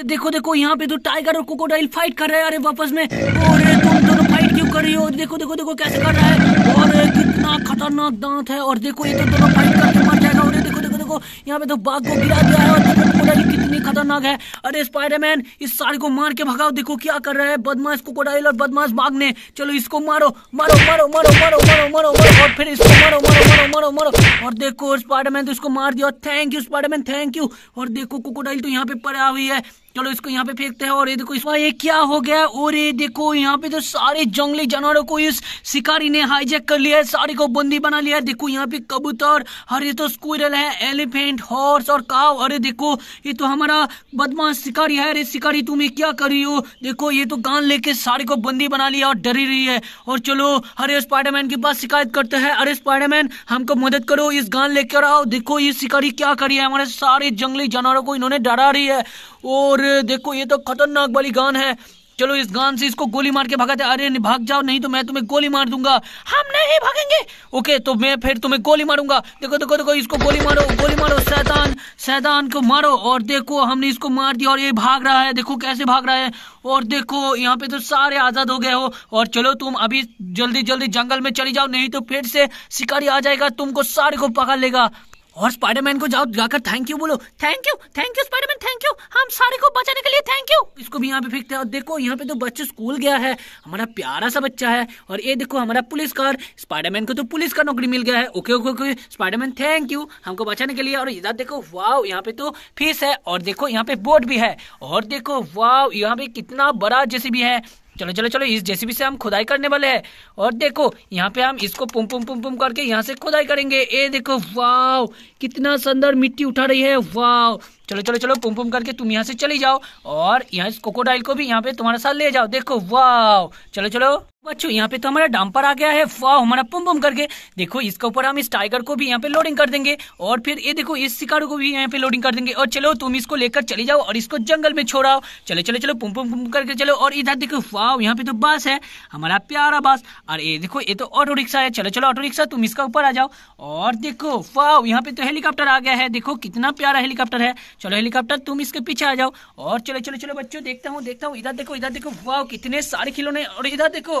देखो देखो यहाँ पे तो टाइगर और कोकोडाइल फाइट कर रहे हैं अरे वापस में और तुम दोनों फाइट क्यों कर रही हो देखो देखो देखो कैसे कर रहा है और कितना खतरनाक दांत है और देखो ये तो दोनों फाइट करके मर जाएगा और देखो देखो देखो यहाँ पे तो बाघ को गिरा दिया है और देखो कोकोडाइल कितनी खतरनाक है अरे स्पाइडरमैन इस सारे को मार के भगाओ देखो क्या कर रहा है बदमाश कोकोडाइल और बदमाश बाघ ने चलो इसको मारो मारो मारो मारो मारो मारो मारो मारो और फिर इसको मारो मारो मारो मारो मारो और देखो स्पाइडरमैन तो इसको मार दिया thank you Spiderman thank you और देखो कोकोडाइल तो यहाँ पे पड़ा हुई है चलो इसको यहाँ पे फेंकते हैं और ये देखो इसमें ये क्या हो गया और ये देखो यहाँ पे तो सारे जंगली जानवरों को इस शिकारी ने हाईजेक कर लिया है सारे को बंदी बना लिया है देखो यहाँ पे कबूतर अरे तो स्क्विरल है एलिफेंट हॉर्स और काव अरे देखो ये तो हमारा बदमाश शिकारी है अरे शिकारी तुम ये क्या कर रही हो देखो ये तो गान लेके सारे को बंदी बना लिया और डरी रही है और चलो अरे स्पाइडरमैन के पास शिकायत करते हैं अरे स्पाइडरमैन हमको मदद करो इस गान लेकर आओ देखो ये शिकारी क्या करी है हमारे सारे जंगली जानवरों को इन्होंने डरा रही है और अरे देखो ये तो खतरनाक वाली गान है चलो इस गान से इसको गोली मार के भगाते अरे भाग जाओ नहीं तो मैं तुम्हें गोली मार दूंगा हम नहीं भागेंगे ओके तो मैं फिर तुम्हें गोली मारूंगा देखो देखो देखो इसको गोली मारो गोली मारो सैतान सैतान को मारो और देखो हमने इसको मार दिया और ये भाग रहा है देखो कैसे भाग रहा है और देखो यहाँ पे तो सारे आजाद हो गए हो और चलो तुम अभी जल्दी जल्दी जंगल में चली जाओ नहीं तो फिर से शिकारी आ जाएगा तुमको सारे को पकड़ लेगा और स्पाइडरमैन को जाओ जाकर थैंक यू बोलो thank you thank you Spiderman thank you हम सारे को बचाने के लिए थैंक यू इसको भी यहाँ पे फेंकते हैं और देखो यहाँ पे तो बच्चा स्कूल गया है हमारा प्यारा सा बच्चा है और ये देखो हमारा पुलिस कार स्पाइडरमैन को तो पुलिस का नौकरी मिल गया है okay okay okay Spiderman thank you हमको बचाने के लिए और इधर देखो वाव यहाँ पे तो फीस है और देखो यहाँ पे बोर्ड भी है और देखो वाव यहाँ पे कितना बड़ा जैसे भी है चलो चलो चलो इस जेसीबी से हम खुदाई करने वाले हैं और देखो यहाँ पे हम इसको पुम पुम पुम पुम करके यहाँ से खुदाई करेंगे ए देखो वाव कितना सुंदर मिट्टी उठा रही है वाव चलो चलो चलो पुम पुम करके तुम यहाँ से चली जाओ और यहाँ इस कोकोडाइल को भी यहाँ पे तुम्हारे साथ ले जाओ देखो वाह चलो चलो बच्चों यहाँ पे तो हमारा डंपर आ गया है वाह हमारा पुम पुम करके देखो इसके ऊपर हम इस टाइगर को भी यहाँ पे लोडिंग कर देंगे और फिर ये देखो इस शिकारू को भी यहाँ पे लोडिंग कर देंगे और चलो तुम इसको लेकर चले जाओ और इसको जंगल में छोड़ाओ चलो चलो चलो पुम पुम पुम करके चलो और इधर देखो वाह यहाँ पे तो बस है हमारा प्यारा बस और ये देखो ये तो ऑटो रिक्शा है चलो चलो ऑटो रिक्शा तुम इसका ऊपर आ जाओ और देखो वाह यहाँ पे तो हेलीकॉप्टर आ गया है देखो कितना प्यारा हेलीकॉप्टर है चलो हेलीकॉप्टर तुम इसके पीछे आ जाओ और चलो चलो चलो बच्चों देखता हूँ देखता हूँ इधर देखो इधर देखो वाह कितने सारे खिलौने और इधर देखो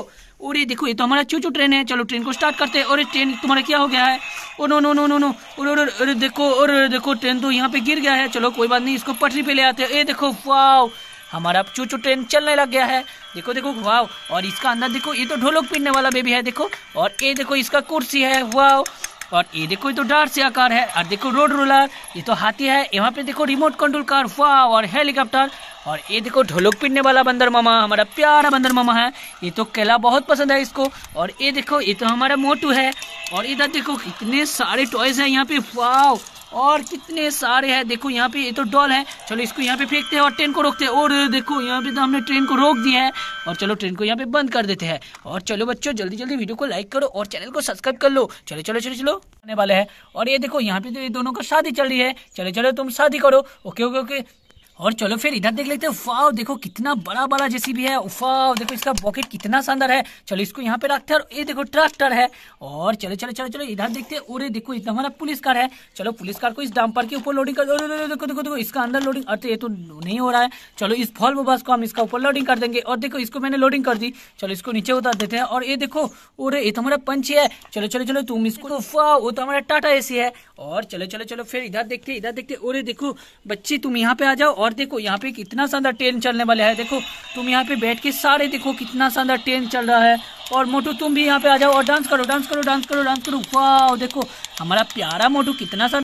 ये देखो ये तो हमारा चूचू ट्रेन है चलो ट्रेन को स्टार्ट करते हैं और ट्रेन तुम्हारा क्या हो गया है oh no no no no no अरे देखो और देखो ट्रेन तो यहाँ पे गिर गया है चलो कोई बात नहीं इसको पटरी पे ले आते हैं ए देखो वाह हमारा चूचू ट्रेन चलने लग गया है देखो देखो वाह और इसका अंदर देखो ये तो ढोलक पीटने वाला बेबी है देखो और ये देखो इसका कुर्सी है वाह और ये देखो ये तो डार से आकार है और देखो रोड रोलर ये तो हाथी है यहाँ पे देखो रिमोट कंट्रोल कार वाह और हेलीकॉप्टर और ये देखो ढोलक पीटने वाला बंदर मामा हमारा प्यारा बंदर मामा है ये तो केला बहुत पसंद है इसको और ये देखो ये तो हमारा मोटू है और इधर देखो कितने सारे टॉयज हैं यहाँ पे वाह और कितने सारे हैं देखो यहाँ पे ये तो डॉल है चलो इसको यहाँ पे फेंकते हैं और ट्रेन को रोकते हैं और देखो यहाँ पे तो हमने ट्रेन को रोक दिया है और चलो ट्रेन को यहाँ पे बंद कर देते हैं और चलो बच्चों जल्दी जल्दी वीडियो को लाइक करो और चैनल को सब्सक्राइब कर लो चलो चलो चलो चलो आने वाले हैं और ये देखो यहाँ पे तो ये दोनों का शादी चल रही है चलो चलो तुम शादी करो ओके ओके ओके और चलो फिर इधर देख लेते हैं देखो कितना बड़ा बड़ा जैसी भी है उफाओ देखो इसका पॉकेट कितना शानदार है चलो इसको यहाँ पे रखते हैं और ये देखो ट्रैक्टर है और चलो चलो चलो चलो इधर देखते हैं और देखो इतना हमारा पुलिस कार है चलो पुलिस कार को इस डंपर के ऊपर लोडिंग कर दो देखो देखो देखो इसका अंदर लोडिंग अरे ये तो नहीं हो रहा है चलो इस फॉल बस को हम इसका ऊपर लोडिंग कर देंगे और देखो इसको मैंने लोडिंग कर दी चलो इसको नीचे उतार देते हैं और ये देखो और ये तो हमारा पंछी है चलो चलो चलो तुम इसको तो उफाओ वो तो हमारा टाटा ए है और चलो चलो चलो फिर इधर देखते इधर देखते और देखो बच्ची तुम यहाँ पे आ जाओ और और देखो यहाँ पे कितना शानदार ट्रेन चलने वाला है देखो तुम यहाँ पे बैठ के सारे देखो कितना शानदार ट्रेन चल रहा है और मोटू तुम भी यहाँ पे आ जाओ और डांस करो डांस करो डांस करो डांस करो वाह देखो हमारा प्यारा मोटू कितना